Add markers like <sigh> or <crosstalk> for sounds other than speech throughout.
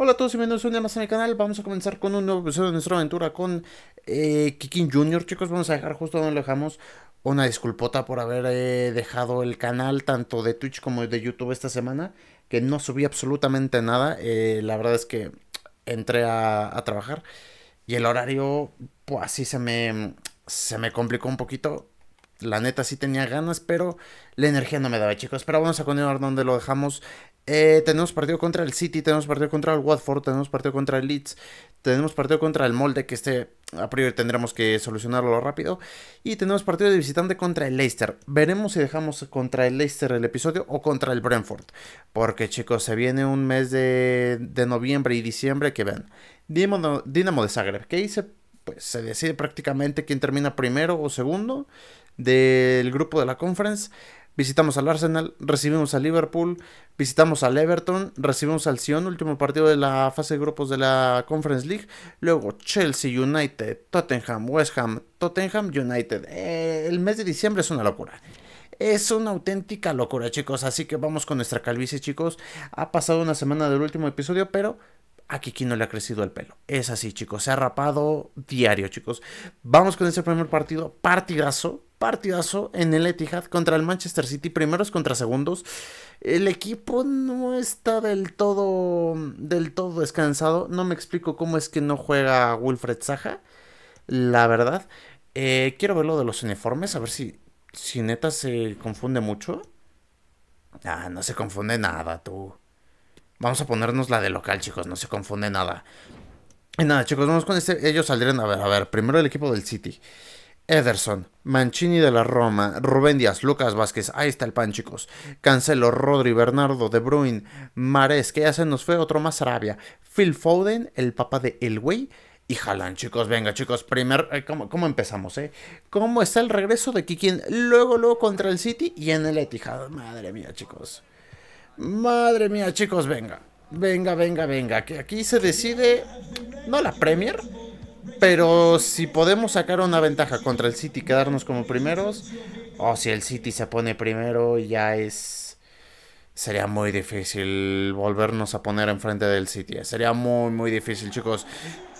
Hola a todos y bienvenidos un día más en el canal. Vamos a comenzar con un nuevo episodio de nuestra aventura con eh, Kikin Junior. Chicos, vamos a dejar justo donde lo dejamos una disculpota por haber eh, dejado el canal tanto de Twitch como de YouTube esta semana. Que no subí absolutamente nada. Eh, la verdad es que entré a, a trabajar y el horario, pues así se me, se me complicó un poquito. La neta sí tenía ganas, pero la energía no me daba, chicos. Pero vamos a continuar donde lo dejamos. Eh, tenemos partido contra el City, tenemos partido contra el Watford, tenemos partido contra el Leeds, tenemos partido contra el Molde, que este a priori tendremos que solucionarlo rápido. Y tenemos partido de visitante contra el Leicester. Veremos si dejamos contra el Leicester el episodio o contra el Brentford. Porque chicos, se viene un mes de, noviembre y diciembre que ven Dinamo, de Zagreb, que hice? Pues se decide prácticamente quién termina primero o segundo del grupo de la conference visitamos al Arsenal, recibimos al Liverpool, visitamos al Everton, recibimos al Sion, último partido de la fase de grupos de la Conference League, luego Chelsea, United, Tottenham, West Ham, Tottenham, United. Eh, el mes de diciembre es una locura. Es una auténtica locura, chicos. Así que vamos con nuestra calvicie, chicos. Ha pasado una semana del último episodio, pero a Kiki no le ha crecido el pelo. Es así, chicos. Se ha rapado diario, chicos. Vamos con ese primer partido. Partidazo. Partidazo en el Etihad contra el Manchester City. Primeros contra segundos. El equipo no está del todo. Del todo descansado. No me explico cómo es que no juega Wilfred Saja. La verdad. Eh, quiero ver lo de los uniformes. A ver si. Si neta se confunde mucho. Ah, no se confunde nada, tú. Vamos a ponernos la de local, chicos, no se confunde nada. Y nada, chicos, vamos con este. Ellos saldrían, a ver, a ver, primero el equipo del City. Ederson, Mancini de la Roma, Rubén Díaz, Lucas Vázquez, ahí está el pan, chicos. Cancelo, Rodri, Bernardo, De Bruyne, Mares, que ya se nos fue otro más Arabia. Phil Foden, el papá de Elway. Y Jalan, chicos, venga, chicos, primer, eh, ¿cómo, empezamos, eh? ¿Cómo está el regreso de Kikin? Luego, luego contra el City y en el Etihad. Madre mía, chicos. Madre mía, chicos, venga. Venga, venga, venga. Que aquí se decide, no la Premier, pero si podemos sacar una ventaja contra el City, y quedarnos como primeros, o si el City se pone primero, ya es... Sería muy difícil volvernos a poner enfrente del City. Sería muy, muy difícil, chicos.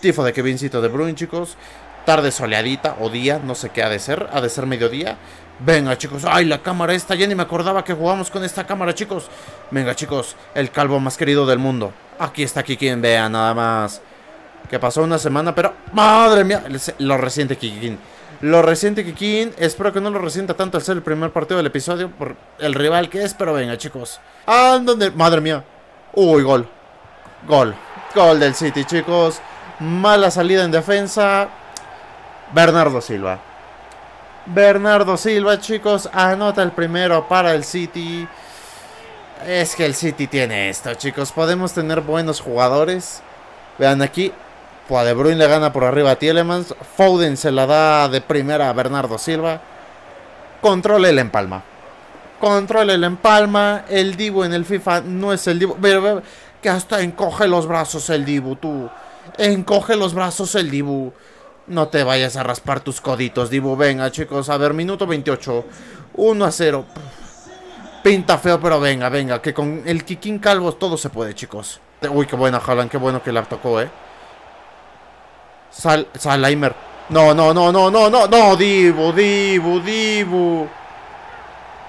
Tifo de Kevincito de Bruin, chicos. Tarde soleadita o día, no sé qué ha de ser. Ha de ser mediodía. Venga, chicos. Ay, la cámara está Ya ni me acordaba que jugamos con esta cámara, chicos. Venga, chicos. El calvo más querido del mundo. Aquí está Kikin. vea nada más. Que pasó una semana, pero... ¡Madre mía! Lo reciente Kikin. Lo reciente Kikin. Espero que no lo resienta tanto al ser el primer partido del episodio por el rival que es. Pero venga, chicos. Ah, donde... ¡Madre mía! ¡Uy, gol! Gol. Gol del City, chicos. Mala salida en defensa. Bernardo Silva. Bernardo Silva, chicos, anota el primero para el City. Es que el City tiene esto, chicos. Podemos tener buenos jugadores. Vean aquí. De le gana por arriba a Tielemans. Foden se la da de primera a Bernardo Silva. Controle el empalma. Controle el empalma. El Dibu en el FIFA no es el Dibu. que hasta encoge los brazos el Dibu, tú. Encoge los brazos el Dibu. No te vayas a raspar tus coditos, Dibu. Venga, chicos. A ver, minuto 28. 1 a 0. Pinta feo, pero venga, venga. Que con el Kikín Calvo todo se puede, chicos. Uy, qué buena, Jalan. Qué bueno que la tocó, eh. Sal, Salheimer. No, no, no, no, no, no, no. Dibu, Dibu, Dibu.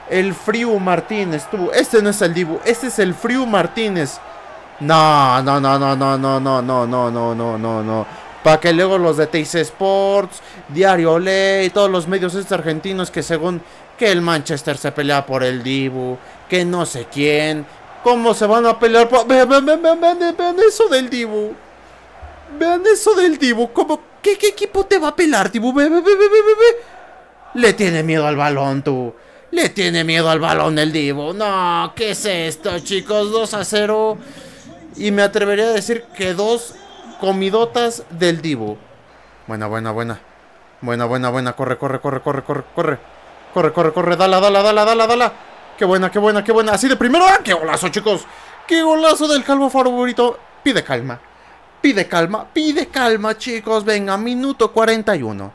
El Friu Martínez, tú. Este no es el Dibu. Este es el Friu Martínez. no, no, no, no, no, no, no, no, no, no, no, no. Para que luego los de TIC Sports, Diario Ley, todos los medios estos argentinos que según que el Manchester se pelea por el Dibu, que no sé quién, cómo se van a pelear por... Vean, eso del Dibu. Vean eso del Dibu, como... ¿Qué, equipo te va a pelar, Dibu? Le tiene miedo al balón, tú. Le tiene miedo al balón el Dibu. No, ¿qué es esto, chicos? 2 a 0. Y me atrevería a decir que 2 comidotas del Divo. Buena, buena, buena. Buena, buena, buena. Corre, corre, corre, corre, corre, corre. Corre, corre, corre. Dala, dala, dala, dala, dala. Qué buena, qué buena, qué buena. Así de primero. ¡Ah, qué golazo, chicos! ¡Qué golazo del calvo favorito! Pide calma. Pide calma, pide calma, chicos. Venga, minuto 41.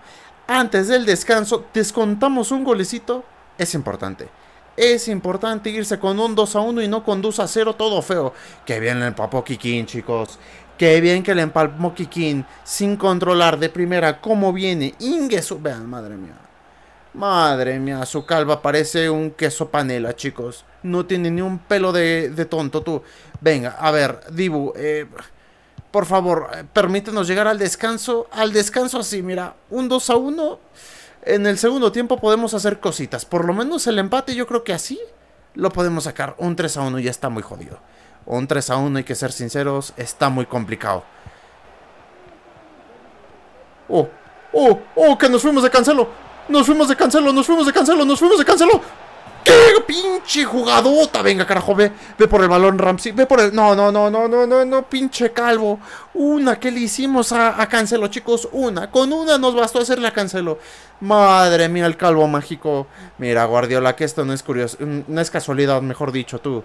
Antes del descanso, descontamos un golecito. Es importante. Es importante irse con un 2 a 1 y no con 2 a 0, todo feo. Que bien el Papo Kikín, chicos. Qué bien que le empalmo Kikin sin controlar de primera cómo viene. Ingueso. Vean, madre mía. Madre mía, su calva parece un queso panela, chicos. No tiene ni un pelo de, tonto, tú. Venga, a ver, Dibu, eh, por favor, eh, permítenos llegar al descanso. Al descanso así, mira, un 2 a 1. En el segundo tiempo podemos hacer cositas. Por lo menos el empate yo creo que así lo podemos sacar. Un 3 a 1 ya está muy jodido un 3 a 1, hay que ser sinceros, está muy complicado. ¡Oh! ¡Oh! ¡Oh! ¡Que nos fuimos de cancelo! ¡Nos fuimos de cancelo! ¡Nos fuimos de cancelo! ¡Nos fuimos de cancelo! ¡Qué pinche jugadota! Venga, carajo, ve, ve por el balón, Ramsey. Ve por el. No, no, no, no, no, no, no, pinche calvo. Una ¿Qué le hicimos a, Cancelo, chicos. Una. Con una nos bastó hacerle a Cancelo. Madre mía, el calvo mágico. Mira, Guardiola, que esto no es curioso. Mm, no es casualidad, mejor dicho, tú.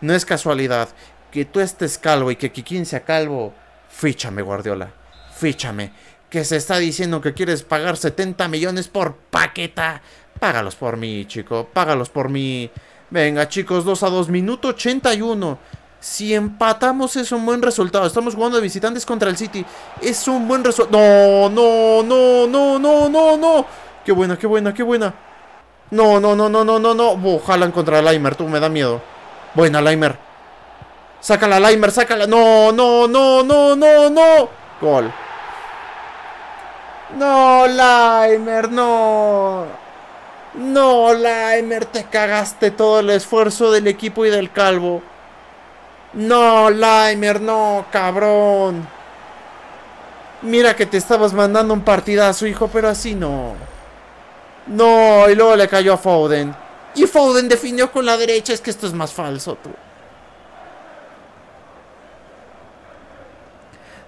No es casualidad que tú estés calvo y que Kikín sea calvo. Fíchame, Guardiola. Fíchame. Que se está diciendo que quieres pagar 70 millones por paqueta. Págalos por mí, chico. Págalos por mí. Venga, chicos, 2 a 2. Minuto 81. Si empatamos es un buen resultado. Estamos jugando de visitantes contra el City. Es un buen resultado. No, no, no, no, no, no, no. Qué buena, qué buena, qué buena. No, no, no, no, no, no, no. Ojalá jalan contra Limer, tú me da miedo. Buena, Laimer. Sácala, Laimer, sácala. No, no, no, no, no, no. Gol. No, Laimer, no. No, Laimer, te cagaste todo el esfuerzo del equipo y del calvo. No, Laimer, no, cabrón. Mira que te estabas mandando un partidazo, hijo, pero así no. No, y luego le cayó a Foden. Y Foden definió con la derecha. Es que esto es más falso, tú.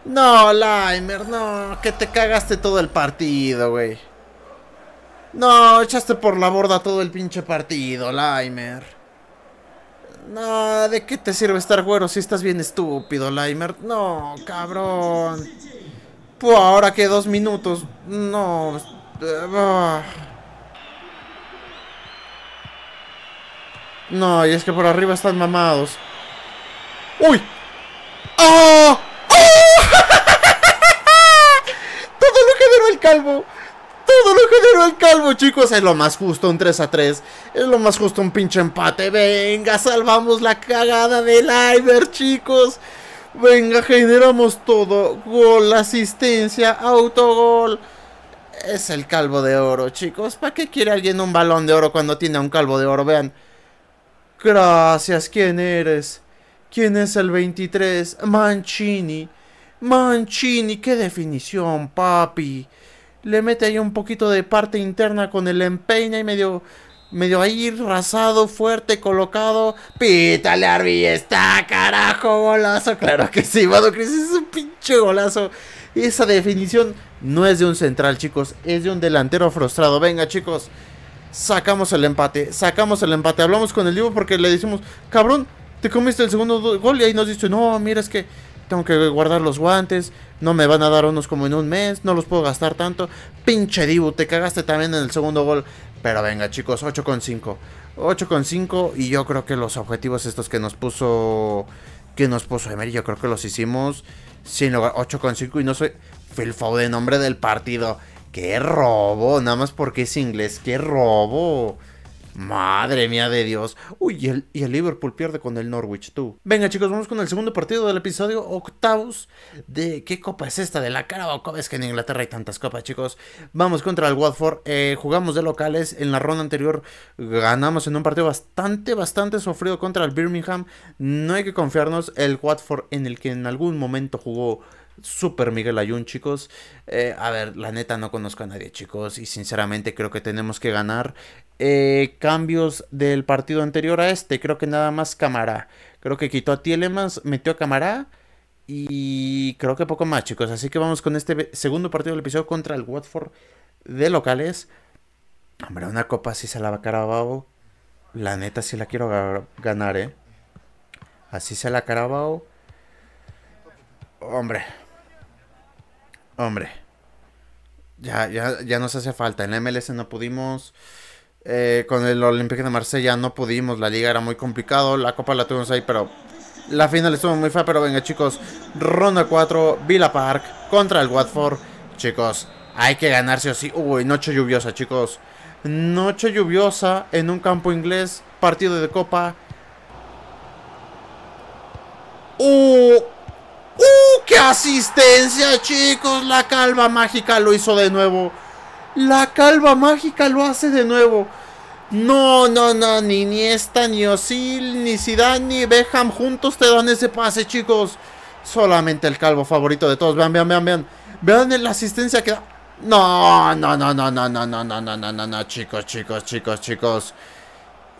No, Limer, no. Que te cagaste todo el partido, güey. No, echaste por la borda todo el pinche partido, Limer. No, ¿de qué te sirve estar güero si estás bien estúpido, Limer? No, cabrón. Pues ahora que dos minutos. No. Eh, No, y es que por arriba están mamados. ¡Uy! ¡Oh! ¡Oh! <laughs> Todo lo generó el calvo. Todo lo generó el calvo, chicos. Es lo más justo un 3 a 3. Es lo más justo un pinche empate. Venga, salvamos la cagada del Iber, chicos. Venga, generamos todo. Gol, asistencia, autogol. Es el calvo de oro, chicos. ¿Para qué quiere alguien un balón de oro cuando tiene un calvo de oro? Vean. Gracias, ¿quién eres? ¿Quién es el 23? Mancini. Mancini, qué definición, papi. Le mete ahí un poquito de parte interna con el empeine y medio, medio ahí rasado, fuerte, colocado. Pítale, Arby, está, carajo, golazo. Claro que sí, Madocris, Cris, es un pinche golazo. Esa definición no es de un central, chicos, es de un delantero frustrado. Venga, chicos sacamos el empate, sacamos el empate. Hablamos con el Divo porque le decimos, cabrón, te comiste el segundo gol y ahí nos dice, no, mira, es que tengo que guardar los guantes, no me van a dar unos como en un mes, no los puedo gastar tanto. Pinche Divo, te cagaste también en el segundo gol. Pero venga, chicos, con con 5 y yo creo que los objetivos estos que nos puso que nos puso Emery, yo creo que los hicimos sin con 5 y no soy Phil de nombre del partido. ¡Qué robo! Nada más porque es inglés. ¡Qué robo! Madre mía de Dios. Uy, y el, Liverpool pierde con el Norwich, tú. Venga, chicos, vamos con el segundo partido del episodio octavos. ¿De qué copa es esta? De la Carabao Cup. Es que en Inglaterra hay tantas copas, chicos. Vamos contra el Watford. Eh, jugamos de locales. En la ronda anterior ganamos en un partido bastante, bastante sufrido contra el Birmingham. No hay que confiarnos. El Watford, en el que en algún momento jugó Super Miguel Ayun, chicos. Eh, a ver, la neta no conozco a nadie, chicos. Y sinceramente creo que tenemos que ganar. Eh, cambios del partido anterior a este. Creo que nada más Camará. Creo que quitó a Tielemans, metió a Camará. Y creo que poco más, chicos. Así que vamos con este segundo partido del episodio contra el Watford de locales. Hombre, una copa así se la va a Carabao. La neta sí la quiero ganar, ¿eh? Así se la Carabao. Hombre, hombre, ya, ya, ya nos hace falta. En la MLS no pudimos. Eh, con el Olympique de Marsella no pudimos. La liga era muy complicado. La copa la tuvimos ahí, pero la final estuvo muy fea. Pero venga, chicos. Ronda 4, Villa Park contra el Watford. Chicos, hay que ganarse o sí. Uy, noche lluviosa, chicos. Noche lluviosa en un campo inglés. Partido de copa. ¡Uh! ¡Uh! ¡Qué asistencia, chicos! La calva mágica lo hizo de nuevo. La calva mágica lo hace de nuevo. No, no, no, ni esta, ni Osil, ni Zidane, ni Beham juntos te dan ese pase, chicos. Solamente el calvo favorito de todos. Vean, vean, vean, vean. Vean la asistencia que da. No, no, no, no, no, no, no, no, no, no, no, no, chicos, chicos, chicos, chicos.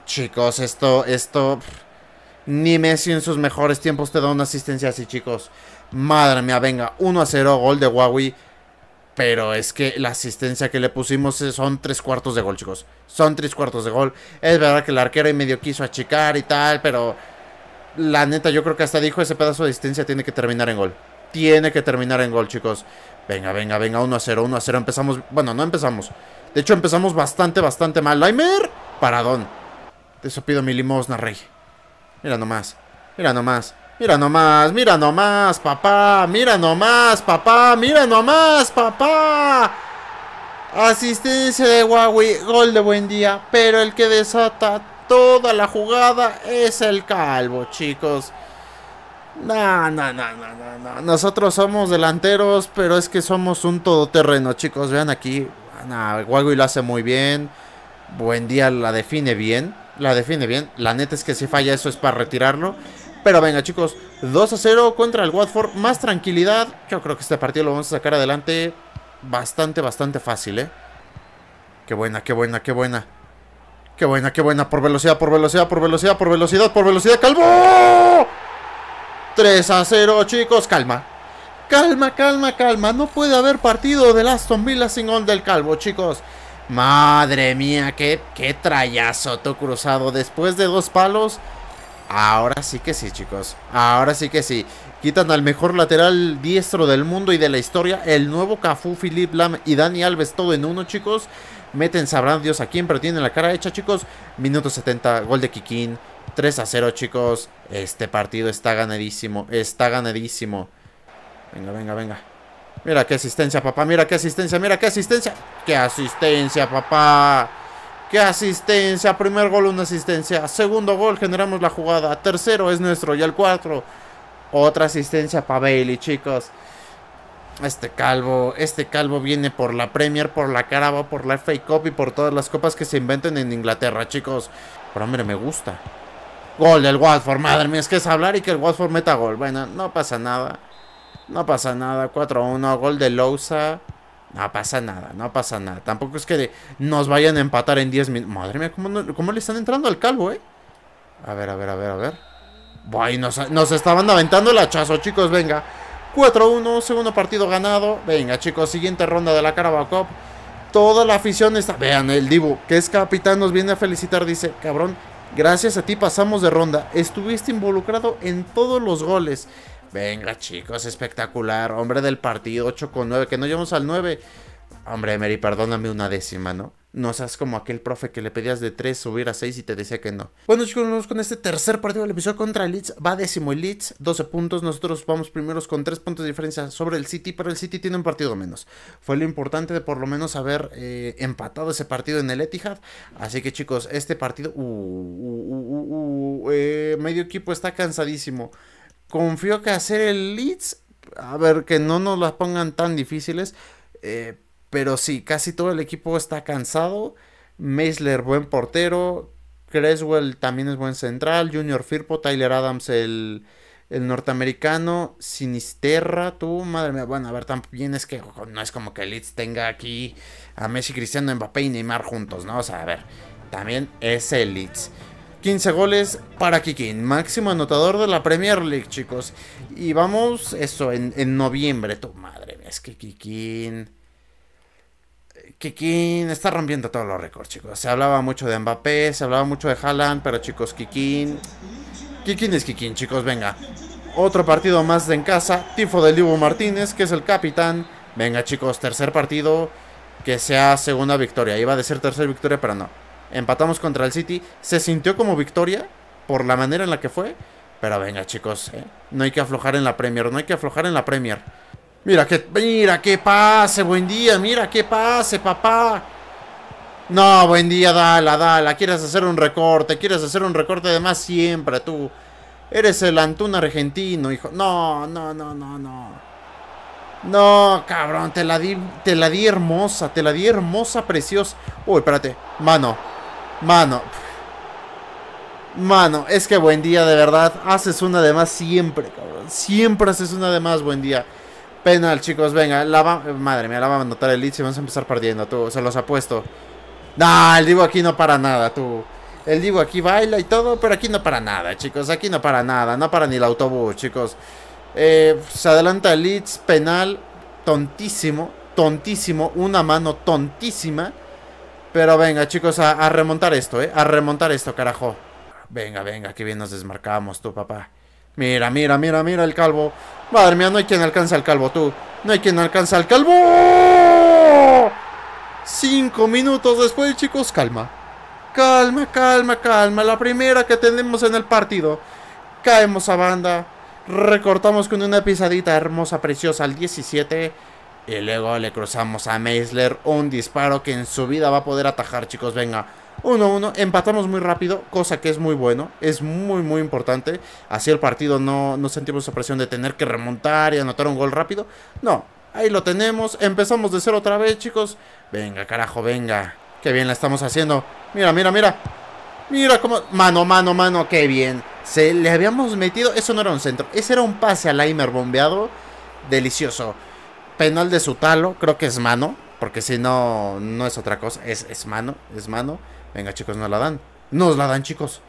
Chicos, esto, esto... Ni Messi en sus mejores tiempos te da una asistencia así, chicos. Madre mía, venga, 1 a 0, gol de Huawei. Pero es que la asistencia que le pusimos son tres cuartos de gol, chicos. Son tres cuartos de gol. Es verdad que el arquero y medio quiso achicar y tal, pero la neta, yo creo que hasta dijo ese pedazo de asistencia tiene que terminar en gol. Tiene que terminar en gol, chicos. Venga, venga, venga, 1 a 0, 1 a 0. Empezamos, bueno, no empezamos. De hecho, empezamos bastante, bastante mal. Laimer, paradón. Te eso pido mi limosna, rey. Mira nomás. Mira nomás. Mira nomás. Mira nomás, papá. Mira nomás, papá. Mira nomás, papá. Asistencia de Huawei. Gol de buen día. Pero el que desata toda la jugada es el calvo, chicos. No, no, no, no, no, Nosotros somos delanteros, pero es que somos un todoterreno, chicos. Vean aquí. Huawei lo hace muy bien. Buen día la define bien. La defiende bien. La neta es que si falla eso es para retirarlo. Pero venga, chicos, 2 a 0 contra el Watford. Más tranquilidad. Yo creo que este partido lo vamos a sacar adelante bastante, bastante fácil, ¿eh? Qué buena, qué buena, qué buena. Qué buena, qué buena. Por velocidad, por velocidad, por velocidad, por velocidad, por velocidad. ¡Calvo! 3 a 0, chicos. Calma. Calma, calma, calma. No puede haber partido de Aston Villa sin gol del Calvo, chicos. Madre mía, qué, qué todo cruzado. Después de dos palos. Ahora sí que sí, chicos. Ahora sí que sí. Quitan al mejor lateral diestro del mundo y de la historia. El nuevo Cafú, Philip Lam y Dani Alves, todo en uno, chicos. Meten, sabrán Dios a quién, pero tienen la cara hecha, chicos. Minuto 70, gol de Kikín. 3 a 0, chicos. Este partido está ganadísimo. Está ganadísimo. Venga, venga, venga. Mira qué asistencia, papá. Mira qué asistencia, mira qué asistencia. ¡Qué asistencia, papá! ¡Qué asistencia! Primer gol, una asistencia. Segundo gol, generamos la jugada. Tercero es nuestro. Y el cuarto otra asistencia para Bailey, chicos. Este calvo, este calvo viene por la Premier, por la Caraba, por la FA Cup y por todas las copas que se inventen en Inglaterra, chicos. Pero hombre, me gusta. Gol del Watford, madre mía, es que es hablar y que el Watford meta gol. Bueno, no pasa nada. No pasa nada. 4-1. Gol de Lousa. No pasa nada, no pasa nada. Tampoco es que nos vayan a empatar en 10 minutos. Madre mía, ¿cómo, le están entrando al calvo, eh? A ver, a ver, a ver, a ver. bueno nos, nos estaban aventando el hachazo, chicos, venga. 4-1, segundo partido ganado. Venga, chicos, siguiente ronda de la Carabao Cup. Toda la afición está... Vean, el Dibu, que es capitán, nos viene a felicitar. Dice, cabrón, gracias a ti pasamos de ronda. Estuviste involucrado en todos los goles. Venga, chicos, espectacular. Hombre del partido, 8 con 9. Que no llevamos al 9. Hombre, Emery, perdóname una décima, ¿no? No seas como aquel profe que le pedías de 3 subir a 6 y te decía que no. Bueno, chicos, vamos con este tercer partido del episodio contra el Leeds. Va décimo el Leeds, 12 puntos. Nosotros vamos primeros con 3 puntos de diferencia sobre el City, pero el City tiene un partido menos. Fue lo importante de por lo menos haber eh, empatado ese partido en el Etihad. Así que, chicos, este partido. Uh, uh, uh, eh, medio equipo está cansadísimo confío que hacer el Leeds, a ver, que no nos las pongan tan difíciles, eh, pero sí, casi todo el equipo está cansado. Meisler, buen portero. Creswell también es buen central. Junior Firpo, Tyler Adams, el, norteamericano. Sinisterra, tú, madre mía. Bueno, a ver, también es que no es como que el Leeds tenga aquí a Messi, Cristiano, Mbappé y Neymar juntos, ¿no? O sea, a ver, también es el Leeds. 15 goles para Kikín, máximo anotador de la Premier League, chicos. Y vamos, eso, en, noviembre. Tu madre, es que Kikín. Kikín está rompiendo todos los récords, chicos. Se hablaba mucho de Mbappé, se hablaba mucho de Haaland, pero chicos, Kikín. Kikín es Kikín, chicos, venga. Otro partido más en casa. Tifo de Livo Martínez, que es el capitán. Venga, chicos, tercer partido. Que sea segunda victoria. Iba a ser tercera victoria, pero no empatamos contra el City. Se sintió como victoria por la manera en la que fue. Pero venga, chicos, ¿eh? no hay que aflojar en la Premier, no hay que aflojar en la Premier. Mira que, mira qué pase, buen día, mira qué pase, papá. No, buen día, dala, dala. Quieres hacer un recorte, quieres hacer un recorte de más siempre, tú. Eres el Antún argentino, hijo. No, no, no, no, no. No, cabrón, te la di, te la di hermosa, te la di hermosa, preciosa. Uy, espérate, mano. Mano. Mano, es que buen día, de verdad. Haces una de más siempre, cabrón. Siempre haces una de más, buen día. Penal, chicos, venga. Madre mía, la va a anotar el Leeds y vamos a empezar perdiendo, tú. Se los apuesto. Nah, el digo aquí no para nada, tú. El digo aquí baila y todo, pero aquí no para nada, chicos. Aquí no para nada. No para ni el autobús, chicos. Eh, se adelanta el Leeds, penal. Tontísimo, tontísimo. Una mano tontísima. Pero venga, chicos, a, remontar esto, ¿eh? A remontar esto, carajo. Venga, venga, que bien nos desmarcamos tú, papá. Mira, mira, mira, mira el calvo. Madre mía, no hay quien alcance al calvo, tú. No hay quien alcance al calvo. Cinco minutos después, chicos, calma. Calma, calma, calma. La primera que tenemos en el partido. Caemos a banda. Recortamos con una pisadita hermosa, preciosa al 17. Y luego le cruzamos a Meisler un disparo que en su vida va a poder atajar, chicos. Venga, 1-1, empatamos muy rápido, cosa que es muy bueno, es muy muy importante. Así el partido no, no sentimos esa presión de tener que remontar y anotar un gol rápido. No, ahí lo tenemos, empezamos de cero otra vez, chicos. Venga, carajo, venga. Qué bien la estamos haciendo. Mira, mira, mira. Mira cómo... Mano, mano, mano, qué bien. Se le habíamos metido... Eso no era un centro, ese era un pase a Laimer bombeado. Delicioso penal de talo, creo que es mano, porque si no, no es otra cosa, es, es mano, es mano. Venga chicos, nos la dan, nos la dan chicos.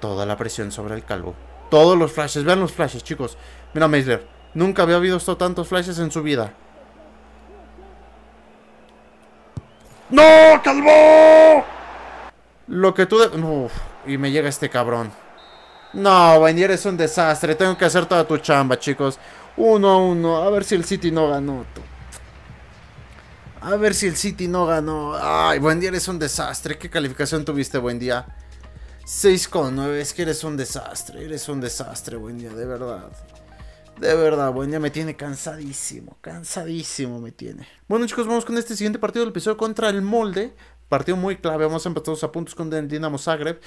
Toda la presión sobre el calvo. Todos los flashes, vean los flashes chicos. Mira Meisler, nunca había habido esto tantos flashes en su vida. ¡No, calvo! Lo que tú... De... y me llega este cabrón. No, Wendy, es un desastre. Tengo que hacer toda tu chamba, chicos. 1 a 1. A ver si el City no ganó. A ver si el City no ganó. Ay, buen día, eres un desastre. ¿Qué calificación tuviste, buen día? 6,9. Es que eres un desastre. Eres un desastre, buen día, de verdad. De verdad, buen día, me tiene cansadísimo. Cansadísimo me tiene. Bueno, chicos, vamos con este siguiente partido del episodio contra el molde. Partido muy clave. Vamos a empatados a puntos con el Dinamo Zagreb.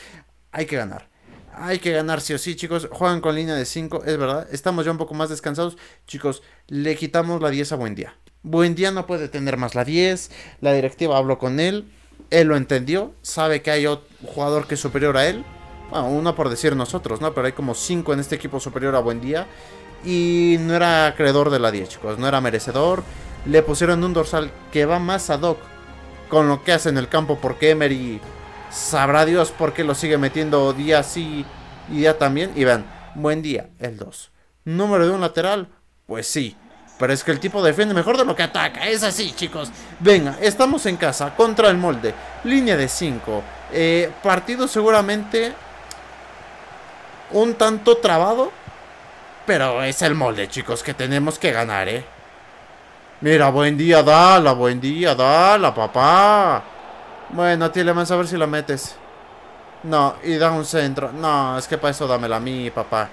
Hay que ganar hay que ganar sí o sí, chicos. Juegan con línea de 5, es verdad. Estamos ya un poco más descansados. Chicos, le quitamos la 10 a Buen Día. Buen Día no puede tener más la 10. La directiva habló con él. Él lo entendió. Sabe que hay otro jugador que es superior a él. Bueno, uno por decir nosotros, ¿no? Pero hay como 5 en este equipo superior a Buen Día. Y no era acreedor de la 10, chicos. No era merecedor. Le pusieron un dorsal que va más ad hoc con lo que hace en el campo porque Emery Sabrá Dios por qué lo sigue metiendo día sí y día también. Y vean, buen día, el 2. Número de un lateral, pues sí. Pero es que el tipo defiende mejor de lo que ataca. Es así, chicos. Venga, estamos en casa contra el molde. Línea de 5. Eh, partido seguramente un tanto trabado. Pero es el molde, chicos, que tenemos que ganar, ¿eh? Mira, buen día, dala, buen día, dala, papá. Bueno, Telemans a ver si la metes. No, y da un centro. No, es que para eso dámela a mí, papá.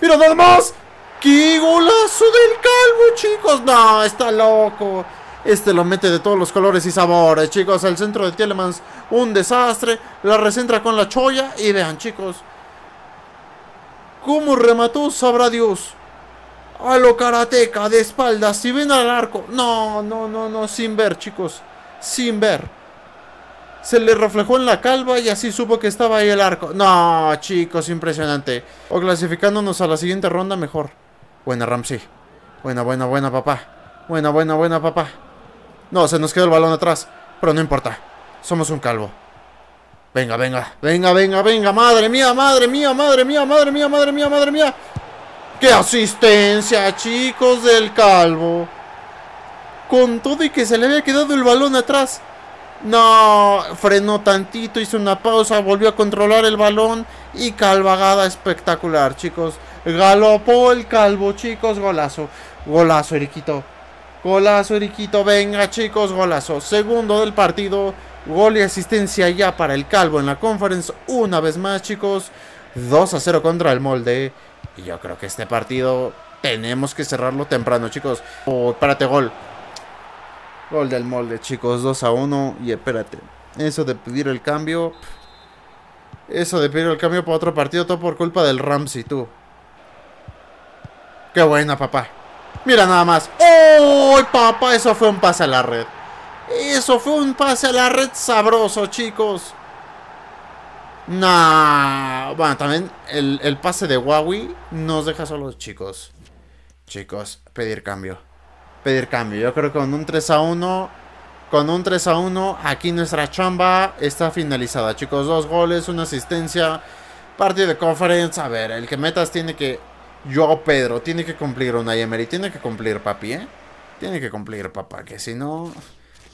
¡Mira nada más! ¡Qué golazo del calvo, chicos! No, está loco. Este lo mete de todos los colores y sabores, chicos. Al centro de Tielemans, un desastre. La recentra con la choya Y vean, chicos. ¿Cómo remató? Sabrá Dios. A lo karateca, de espaldas, si ven al arco. No, no, no, no, sin ver, chicos. Sin ver se le reflejó en la calva y así supo que estaba ahí el arco. No, chicos, impresionante. O clasificándonos a la siguiente ronda mejor. Buena, Ramsey. Buena, buena, buena, papá. Buena, buena, buena, papá. No, se nos quedó el balón atrás. Pero no importa. Somos un calvo. Venga, venga, venga, venga, venga. Madre mía, madre mía, madre mía, madre mía, madre mía, madre mía. ¡Qué asistencia, chicos, del calvo! Con todo y que se le había quedado el balón atrás. No, frenó tantito, hizo una pausa, volvió a controlar el balón y calvagada espectacular, chicos. Galopó el calvo, chicos, golazo. Golazo, Eriquito. Golazo, Eriquito. Venga, chicos, golazo. Segundo del partido. Gol y asistencia ya para el calvo en la conference. Una vez más, chicos. 2 a 0 contra el molde. Y yo creo que este partido tenemos que cerrarlo temprano, chicos. Oh, espérate, párate, gol. Gol del molde, chicos. 2 a 1. Y espérate. Eso de pedir el cambio. Eso de pedir el cambio para otro partido. Todo por culpa del Ramsey, tú. Qué buena, papá. Mira nada más. ¡Oh, papá! Eso fue un pase a la red. Eso fue un pase a la red sabroso, chicos. Nah. Bueno, también el, el pase de Huawei nos deja solos, chicos. Chicos, pedir cambio pedir cambio. Yo creo que con un 3 a 1, con un 3 a 1, aquí nuestra chamba está finalizada, chicos. Dos goles, una asistencia, partido de conference. A ver, el que metas tiene que, yo Pedro, tiene que cumplir una Emery, tiene que cumplir papi, ¿eh? Tiene que cumplir papá, que si no,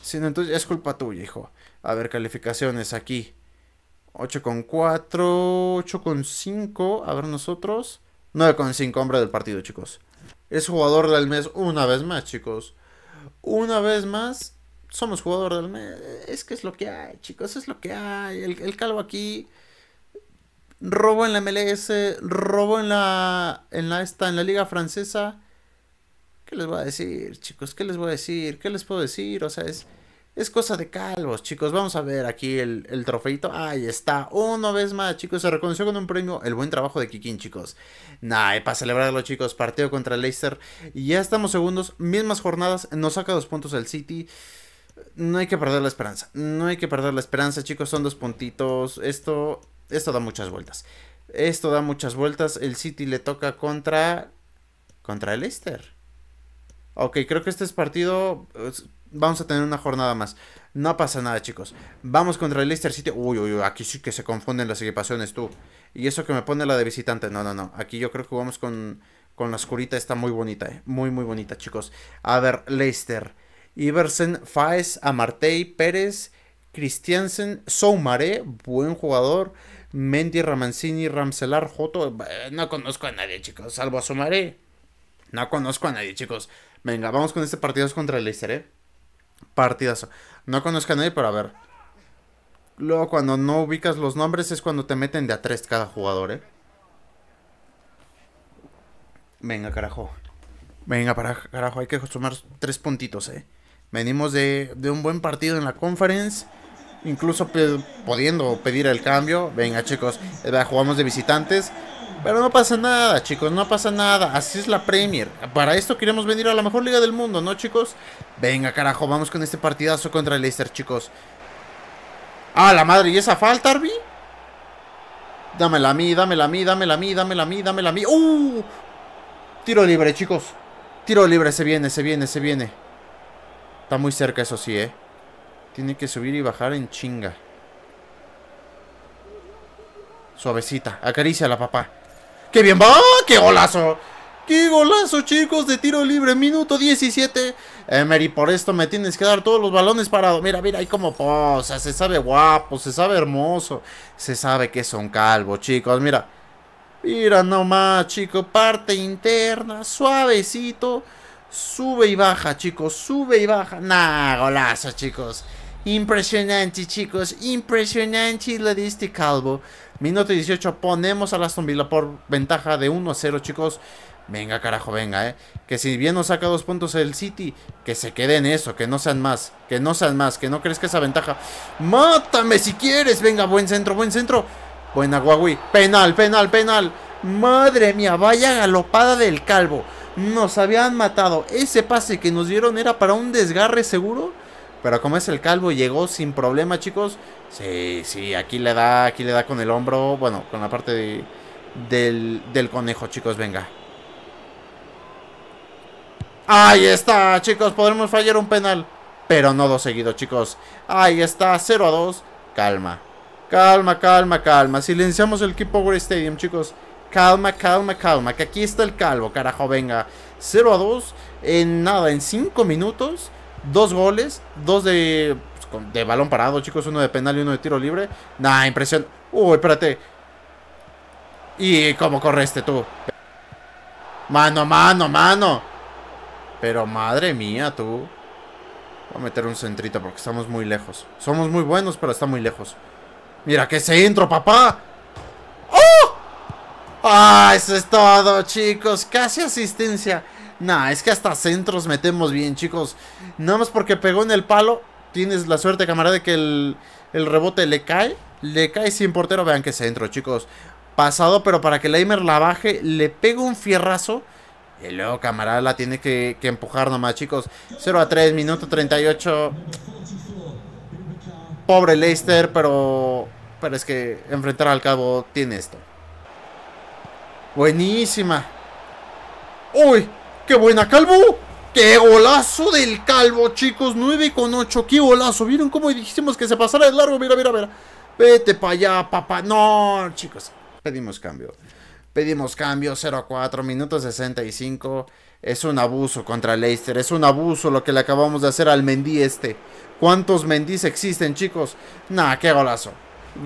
si no, entonces es culpa tuya, hijo. A ver, calificaciones aquí. 8 con con 5 A ver nosotros. 9 con 5, hombre del partido, chicos es jugador del mes una vez más, chicos. Una vez más, somos jugador del mes. Es que es lo que hay, chicos, es lo que hay. El, calvo aquí Robo en la MLS, Robo en la, en la, esta, en la liga francesa. ¿Qué les voy a decir, chicos? ¿Qué les voy a decir? ¿Qué les puedo decir? O sea, es... Es cosa de calvos, chicos. Vamos a ver aquí el, trofeito. Ahí está. Una vez más, chicos. Se reconoció con un premio el buen trabajo de Kikín, chicos. Nah, para celebrarlo, chicos. Partido contra el Leicester. Y ya estamos segundos. Mismas jornadas. Nos saca dos puntos el City. No hay que perder la esperanza. No hay que perder la esperanza, chicos. Son dos puntitos. Esto, esto da muchas vueltas. Esto da muchas vueltas. El City le toca contra... Contra el Leicester. Ok, creo que este es partido pues, vamos a tener una jornada más. No pasa nada, chicos. Vamos contra el Leicester City. Uy, uy, uy, aquí sí que se confunden las equipaciones, tú. Y eso que me pone la de visitante. No, no, no. Aquí yo creo que jugamos con, con la oscurita. Está muy bonita, eh. Muy, muy bonita, chicos. A ver, Leicester. Iversen, Faes, Amartey, Pérez, Christiansen, Soumaré, buen jugador. Mendy, Ramancini, Ramselar, Joto. No conozco a nadie, chicos, salvo a Soumaré. No conozco a nadie, chicos. Venga, vamos con este partido contra el Leicester, ¿eh? Partidas No conozco a nadie, pero a ver. Luego cuando no ubicas los nombres es cuando te meten de a tres cada jugador, ¿eh? Venga, carajo. Venga, para, carajo, hay que sumar tres puntitos, ¿eh? Venimos de, un buen partido en la conference. Incluso pudiendo pedir el cambio. Venga, chicos. Eh, jugamos de visitantes. Pero no pasa nada, chicos, no pasa nada. Así es la Premier. Para esto queremos venir a la mejor liga del mundo, ¿no, chicos? Venga, carajo, vamos con este partidazo contra el Leicester, chicos. Ah, la madre, ¿y esa falta, Arby? Dámela a mí, dámela a mí, dámela a mí, dámela a mí, dámela a mí. ¡Uh! Tiro libre, chicos. Tiro libre, se viene, se viene, se viene. Está muy cerca, eso sí, ¿eh? Tiene que subir y bajar en chinga. Suavecita, acaricia la papá. ¡Qué bien va! ¡Qué golazo! ¡Qué golazo, chicos! De tiro libre, minuto 17. Emery, por esto me tienes que dar todos los balones parados. Mira, mira, ahí como posa. Se sabe guapo, se sabe hermoso. Se sabe que son calvos, chicos. Mira, mira nomás, chicos. Parte interna, suavecito. Sube y baja, chicos. Sube y baja. Nah, golazo, chicos. Impresionante, chicos. Impresionante lo diste calvo. Minuto 18, ponemos a Aston Villa por ventaja de 1 a 0, chicos. Venga, carajo, venga, eh. Que si bien nos saca dos puntos el City, que se quede en eso, que no sean más, que no sean más, que no crees que esa ventaja. ¡Mátame si quieres! Venga, buen centro, buen centro. Buena, Huawei. Penal, penal, penal. Madre mía, vaya galopada del calvo. Nos habían matado. Ese pase que nos dieron era para un desgarre seguro. Pero como es el calvo, llegó sin problema, chicos. Sí, sí, aquí le da, aquí le da con el hombro. Bueno, con la parte del, del conejo, chicos, venga. Ahí está, chicos, podremos fallar un penal. Pero no dos seguidos, chicos. Ahí está, 0 a 2. Calma. Calma, calma, calma. Silenciamos el equipo Stadium, chicos. Calma, calma, calma. Que aquí está el calvo, carajo. Venga. 0 a 2. En nada, en 5 minutos. Dos goles, dos de, pues, de balón parado, chicos, uno de penal y uno de tiro libre. Nah, impresión. Uy, espérate. ¿Y cómo correste tú? Mano, mano, mano. Pero madre mía, tú. Voy a meter un centrito porque estamos muy lejos. Somos muy buenos, pero está muy lejos. Mira se centro, papá. ¡Oh! ¡Ah! Eso es todo, chicos. Casi asistencia. Nah, es que hasta centros metemos bien, chicos. Nada más porque pegó en el palo. Tienes la suerte, camarada, de que el, rebote le cae. Le cae sin portero. Vean que centro, chicos. Pasado, pero para que Leimer la baje, le pega un fierrazo. Y luego camarada la tiene que, que empujar nomás, chicos. 0 a 3, minuto 38. Pobre Leicester, pero. Pero es que enfrentar al cabo tiene esto. Buenísima. ¡Uy! ¡Qué buena, Calvo! ¡Qué golazo del Calvo, chicos! 9 con 8, ¡qué golazo! ¿Vieron cómo dijimos que se pasara el largo? Mira, mira, mira. Vete para allá, papá. No, chicos. Pedimos cambio. Pedimos cambio, 0 a 4, minuto 65. Es un abuso contra Leicester, es un abuso lo que le acabamos de hacer al Mendy este. ¿Cuántos Mendís existen, chicos? Nah, qué golazo.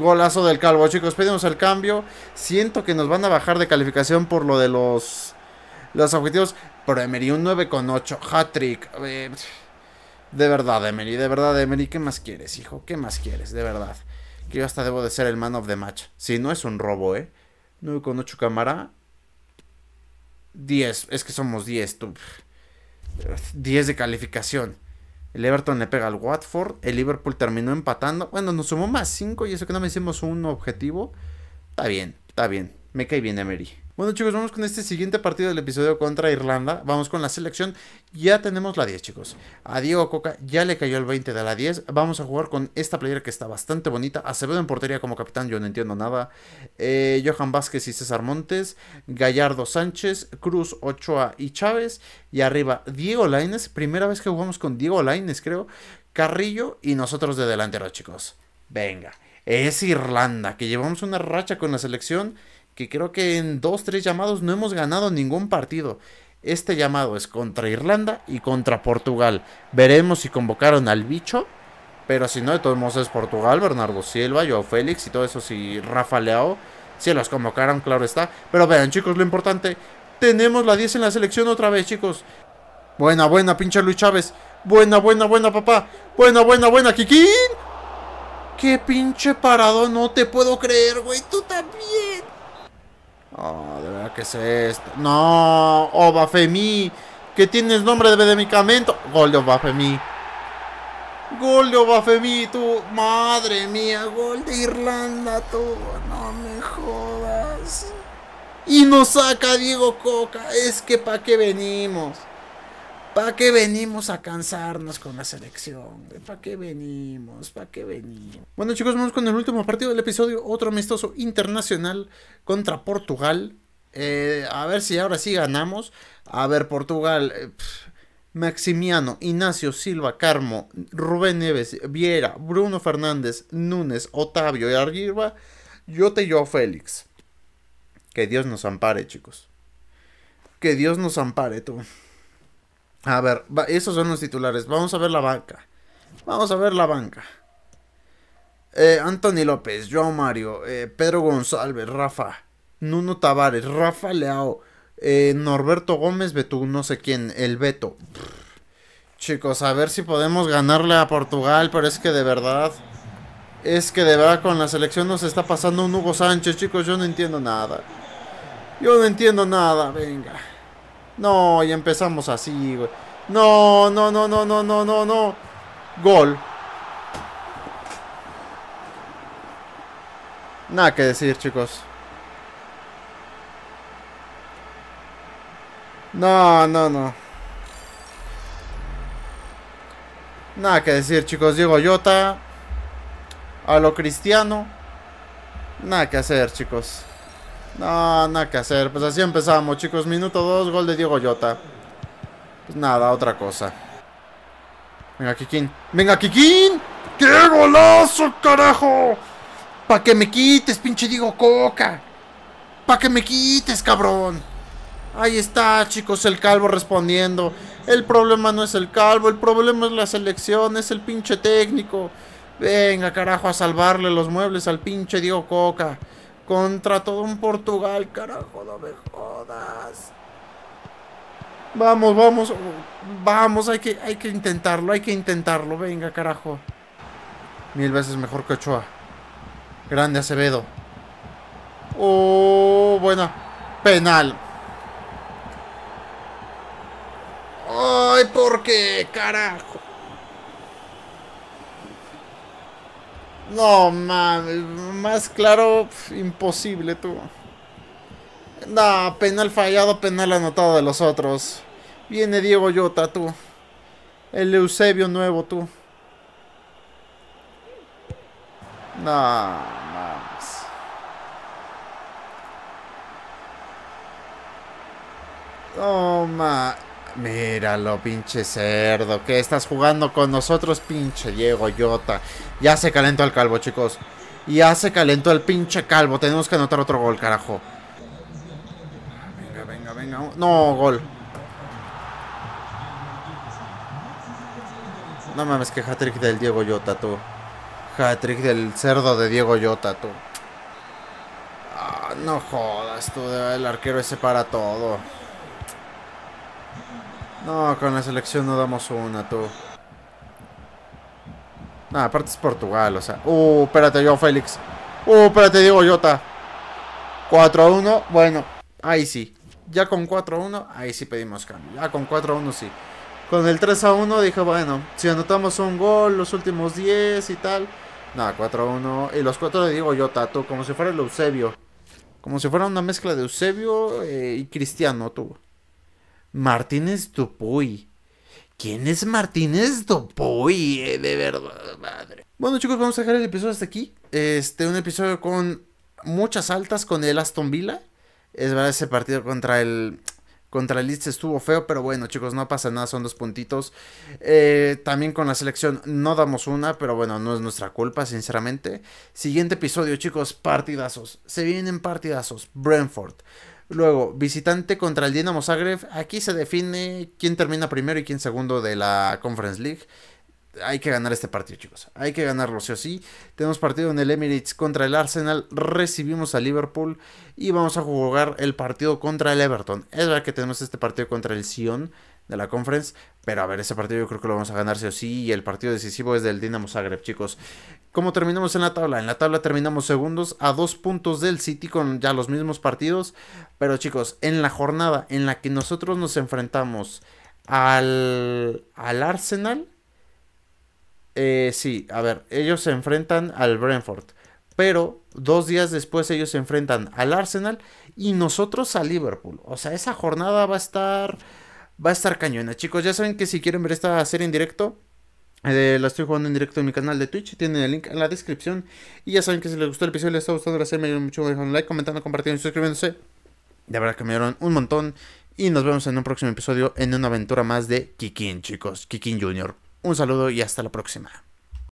Golazo del calvo, chicos. Pedimos el cambio. Siento que nos van a bajar de calificación por lo de los, los objetivos. Pero Emery un 9,8. Hat-trick. Eh, de verdad, Emery. De verdad, Emery. ¿Qué más quieres, hijo? ¿Qué más quieres? De verdad. Que yo hasta debo de ser el man of the match. Si no es un robo, ¿eh? con 8, cámara. 10. Es que somos 10, tú. 10 de calificación. El Everton le pega al Watford. El Liverpool terminó empatando. Bueno, nos sumó más 5 y eso que no me hicimos un objetivo. Está bien, está bien. Me cae bien Emery. Bueno, chicos, vamos con este siguiente partido del episodio contra Irlanda. Vamos con la selección. Ya tenemos la 10, chicos. A Diego Coca ya le cayó el 20 de la 10. Vamos a jugar con esta playera que está bastante bonita. Acevedo en portería como capitán, yo no entiendo nada. Eh, Johan Vázquez y César Montes. Gallardo Sánchez, Cruz, Ochoa y Chávez. Y arriba Diego Laines. Primera vez que jugamos con Diego Laines, creo. Carrillo y nosotros de delantero, chicos. Venga. Es Irlanda, que llevamos una racha con la selección que creo que en dos, tres llamados no hemos ganado ningún partido. Este llamado es contra Irlanda y contra Portugal. Veremos si convocaron al bicho. Pero si no, de todos modos es Portugal, Bernardo Silva, Joao Félix y todo eso. Si Rafa Leao, si los convocaron, claro está. Pero vean, chicos, lo importante: tenemos la 10 en la selección otra vez, chicos. Buena, buena, pinche Luis Chávez. Buena, buena, buena, papá. Buena, buena, buena, Kikín. Qué pinche parado, no te puedo creer, güey. Tú también. Oh, de verdad, que es esto? No, Obafemi que tienes nombre de medicamento. Gol de Obafemi Gol de Obafemi, Madre mía, gol de Irlanda, tú. No me jodas. Y nos saca Diego Coca. Es que para qué venimos. ¿Para qué venimos a cansarnos con la selección? ¿Para qué venimos? ¿Para qué venimos? Bueno chicos, vamos con el último partido del episodio, otro amistoso internacional contra Portugal. Eh, a ver si ahora sí ganamos. A ver, Portugal. Eh, Maximiano, Ignacio Silva, Carmo, Rubén Neves, Viera, Bruno Fernández, Núñez, Otavio y arriba, yo te yo Félix. Que Dios nos ampare, chicos. Que Dios nos ampare, tú. A ver, esos son los titulares. Vamos a ver la banca. Vamos a ver la banca. Eh, Anthony López, Joao Mario, eh, Pedro González, Rafa, Nuno Tavares, Rafa Leao, eh, Norberto Gómez, Betú no sé quién, el Beto. chicos, a ver si podemos ganarle a Portugal, pero es que de verdad, es que de verdad con la selección nos está pasando un Hugo Sánchez, chicos, yo no entiendo nada. Yo no entiendo nada, venga. No, y empezamos así, güey. No, no, no, no, no, no, no, no. Gol. Nada que decir, chicos. No, no, no. Nada que decir, chicos. Diego Yota. A lo cristiano. Nada que hacer, chicos. No, nada que hacer. Pues así empezamos, chicos. Minuto 2, gol de Diego Yota Pues nada, otra cosa. Venga, Kikín. ¡Venga, Kikín! ¡Qué golazo, carajo! Pa' que me quites, pinche Diego Coca. Pa' que me quites, cabrón. Ahí está, chicos, el calvo respondiendo. El problema no es el calvo, el problema es la selección, es el pinche técnico. Venga, carajo, a salvarle los muebles al pinche Diego Coca. Contra todo un Portugal, carajo, no me jodas. Vamos, vamos, vamos, hay que, hay que intentarlo, hay que intentarlo, venga, carajo. Mil veces mejor que Ochoa. Grande Acevedo. Oh, buena. Penal. Ay, ¿por qué? Carajo. No mames, más claro, imposible tú. No, penal fallado, penal anotado de los otros. Viene Diego Yota, tú. El Eusebio nuevo, tú. No mames. No mames Míralo, pinche cerdo. Que estás jugando con nosotros, pinche Diego Yota? Ya se calentó el calvo, chicos. Ya se calentó el pinche calvo. Tenemos que anotar otro gol, carajo. Venga, venga, venga. No, gol. No mames, que hat del Diego Yota, tú. hat del cerdo de Diego Yota, tú. Ah, no jodas, tú. El arquero ese para todo. No, con la selección no damos una, tú. Nada, aparte es Portugal, o sea. Uh, espérate, yo, Félix. Uh, espérate, digo Jota. 4 a 1, bueno, ahí sí. Ya con 4 a 1, ahí sí pedimos cambio. Ya con 4 a 1, sí. Con el 3 a 1 dije, bueno, si anotamos un gol, los últimos 10 y tal. Nada, 4 a 1. Y los 4 le digo Jota, tú, como si fuera el Eusebio. Como si fuera una mezcla de Eusebio eh, y Cristiano, tú. Martínez Dupuy. ¿Quién es Martínez Dupuy? Eh, de verdad, madre. Bueno, chicos, vamos a dejar el episodio hasta aquí. Este, un episodio con muchas altas con el Aston Villa. Es verdad, ese partido contra el. Contra el Leeds estuvo feo, pero bueno, chicos, no pasa nada, son dos puntitos. Eh, también con la selección no damos una, pero bueno, no es nuestra culpa, sinceramente. Siguiente episodio, chicos, partidazos. Se vienen partidazos. Brentford. Luego, visitante contra el Dinamo Zagreb. Aquí se define quién termina primero y quién segundo de la Conference League. Hay que ganar este partido, chicos. Hay que ganarlo, sí o sí. Tenemos partido en el Emirates contra el Arsenal. Recibimos a Liverpool. Y vamos a jugar el partido contra el Everton. Es verdad que tenemos este partido contra el Sion de la conference. Pero a ver, ese partido yo creo que lo vamos a ganar sí o sí. Y el partido decisivo es del Dinamo Zagreb, chicos. ¿Cómo terminamos en la tabla? En la tabla terminamos segundos a dos puntos del City con ya los mismos partidos. Pero chicos, en la jornada en la que nosotros nos enfrentamos al, al Arsenal. Eh, sí, a ver, ellos se enfrentan al Brentford. Pero dos días después ellos se enfrentan al Arsenal y nosotros al Liverpool. O sea, esa jornada va a estar va a estar cañona, chicos. Ya saben que si quieren ver esta serie en directo, eh, la estoy jugando en directo en mi canal de Twitch. Tienen el link en la descripción. Y ya saben que si les gustó el episodio, les está gustando la serie, me mucho un like, comentando, compartiendo y suscribiéndose. De verdad que me un montón. Y nos vemos en un próximo episodio en una aventura más de Kikin, chicos. Kikin Junior Un saludo y hasta la próxima.